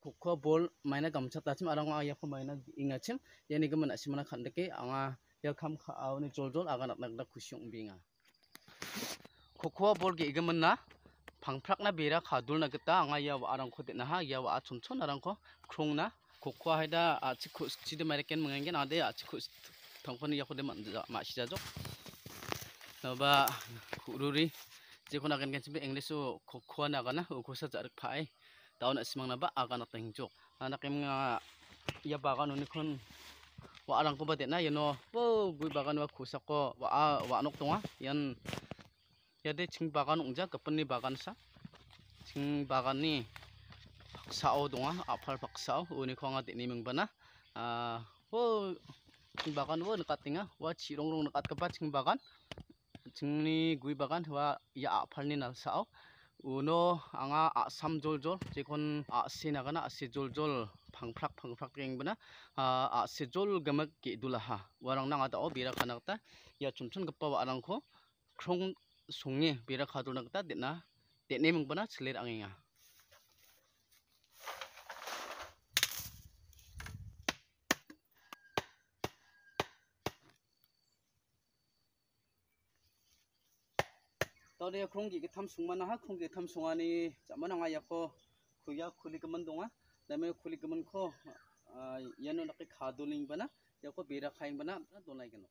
kukwa bol maina gamcha tachim arang a yakho maina ingachim yani gama nasimana khandake anga yakham kha awni joljol aga nak nak khusyong binga kukwa bol ge igamanna a a p g p r k kha kho kho khrung kukho khus ken khus na na anga arang na chon arang na mangeng na bira ta ya ha ya wa achum ha da achi mare achi chi dul de de ge 방프락나 베라 가둘나 그따 앙아야 아랑코 데나하 야와 아촌촌 아랑코 크롱나 고 a 하이다아 u r 지데 마레켄 멍엔게 나 a 아치코 덩코니 야코 i 만자 마시자죠 나 h 우루리 제코나 간간 집에 잉글리스 고코나 가나 고사 자르 a i tao ya na ismang naba aga na ana kem nga ya baka no nikon wa arang ko badet na yano po gui baka no kusak ko wa wa nok tonga yan yade ching baka no unja kapan ni baka sa ching baka ni sao donga sa paksao uni ko nga ni ba na ah wo ching baka no tinga wa chirong rong nakat ba ching baka ching ni gui baka wa ya apal ni sa o uno anga asam jol jol jekon asina kana ase jol jol phangphrak phangphrak ring bana a jol gamak ki dulaha warang nang ata o bira kanak ya chumchun gappa wa arang kho khrong songye bira kha dulak ta dena tenem bana chler anga tole khrongi ki tham sungma na ha khrongi tham sunga ni chamana nga ya ko khuya khuli kaman donga dame khuli kaman kho yanu nakke khaduling bana ya ko bera khain bana donai kanu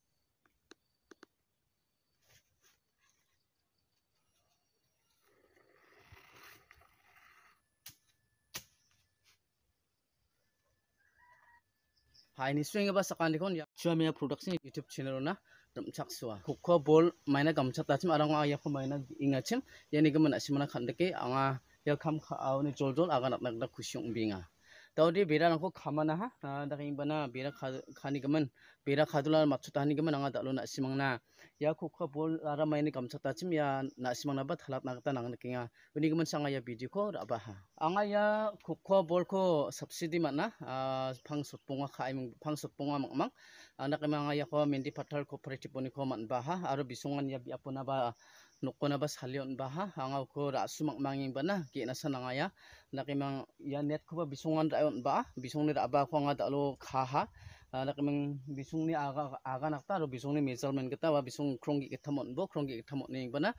Hai ni swing ba sakan dikon ya chua mia production youtube channel na ramchak suwa hukho bol maina gamcha tachim arang a yakho maina ingachim yani gamana simana khandake anga yakham kha jol-jol, aga nak nak khusyung binga tau di bira nangko kamana ha daging bana bira kani kaman bira kadula matsu tani kaman nanga dalu na simang na ya kuka bol lara maini kam cim ya na simang na bat halat na kata nang nakinga wini kaman sanga ya biji ko raba ha anga ya kuka bol ko subsidi mana pang sut punga kai mang pang sut punga mang mang anak kaman anga ya ko patal ko pretty poni ko man ha aro bisungan ya biapun na ba nukuna bas halion ba ha hangaw ko ra sumak manging ba na ki nasa na ngaya nakimang yanet ko ba bisungan rayon ba bisong ni ra ba ko nga dalo kaha lakemeng bisung ni aga aga nakta ro bisung ni measurement kita wa bisung krongi kithamon bo krongi kithamon ning bana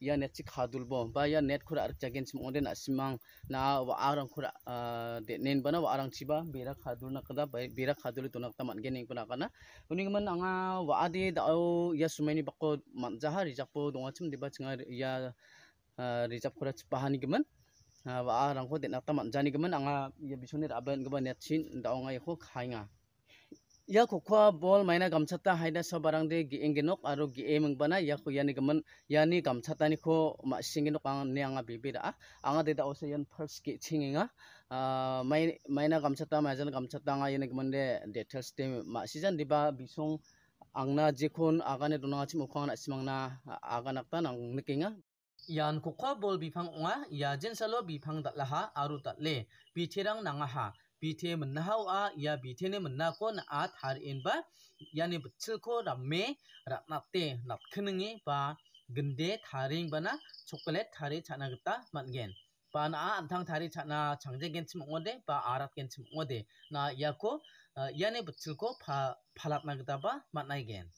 ya net chi khadul bo ba ya net khura ar chagen sim onden asimang na wa arang khura de nen bana wa arang chiba bera khadul na kada bera khadul to nak taman gen ning kuna kana uning man anga wa adi da ya sumeni bakko man jaha rijakpo donga chim diba chinga ya rijap khura chpahani geman wa arang ko de nak taman jani geman anga ya ni raban geban net chin da anga ko khainga ya kukwa bol maina gamchata hanya sabarang de gi engenok aro gi emeng bana ya ku yani gaman yani gamchata ni ko ma singenok ang ne anga bibira anga de da ose yan first ki ah main maina gamchata ma jan gamchata nga yani gaman de details de ma di ba bisong angna jikon agane dunanga chim ukhang na simangna nakta nang nikinga yan kukwa bol bifang unga ya jen selo bifang datlaha aru datle biterang ha बीथे मन्ना हाउ आ या बीथे ने मन्ना को ना आ थार इन बा यानी बच्चल को रम्मे रत्नाते नपखनंगे बा 근데 다링바나 초콜릿 다리 차나겠다 만겐 바나 안탕 다리 차나 아, 장제겐 침 오데 바 아랍겐 침 오데 나 야코 야네 붙을고 파 팔았나겠다 바 만나이겐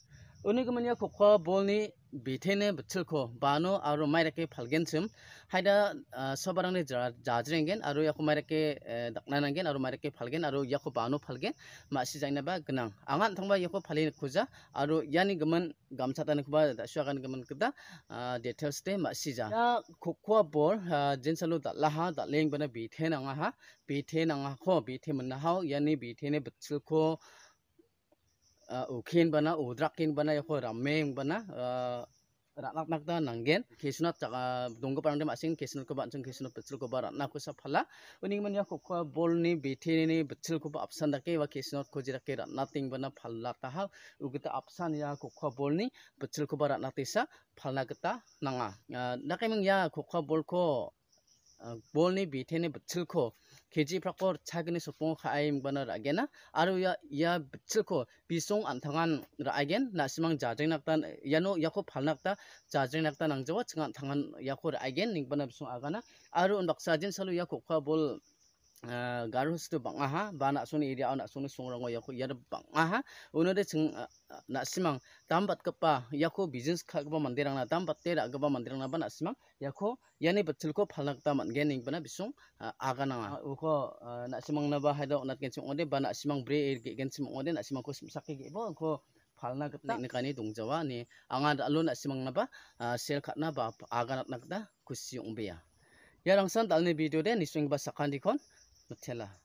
Unigumania Coco Bolni Bitene Butilko Bano Aru Mareke Palgensum Haida Sobarani Jajringen Aru Yakumareke Dagnanangan Aru Mareke Palgen Aru Yakubano Palgen Masizainaba Gnang Angan Tamba Yoko Palin Kuza Aru Yani Gumman Gamsatanakuba Shogan Gumman Kuda Details Day Masiza Coco Bol Jinsalu Laha that Lingbana Bitenangaha Bitenangaho Bitemanaho Yani Bitene Butilko ukhin bana udrakin bana yako rameng bana ratnak nak ta nanggen kesunat taka donggo parang de masing kesunat ko bansung kesunat petsul ko barat na ko sa phala uning man yako ko bol ni bethe ni petsul ko apsan da ke wa kesunat ko jira ke ratna ting bana phalla ta ha ugita apsan ya ko ko bol ni petsul ko barat na te sa phalna gata nanga na ke mang ya ko ko bol ko bol ni bethe ni petsul ko kheji prakor chagni so खाइम kha aim आरो या या ya ya chilko pisong anthangan ra again यानो simang jajeng naktan yano yakho phalnak ta jajeng naktan angjawa changan thangan yakho ra again ning banar so bol garus tu bang aha ba nak suni au nak suni sungrang ya iya de bang aha uno de ching nak simang tambat kepa ya business ka kepa mandirang na tambat te da kepa mandirang na ba nak simang ya ko ni betul ko palak ta gening bana bisung aga na uko ko nak simang na ba hada do nak gen ode ba nak simang bre er ge gen simang ode nak simang ko simsak ge bo ko phalna gatna ni nikani dong jawa ni anga da lo nak simang na ba sel khat na ba aga nak nak kusi ong be ya ya rangsan dal ni video deh nisung swing kandikon चला अच्छा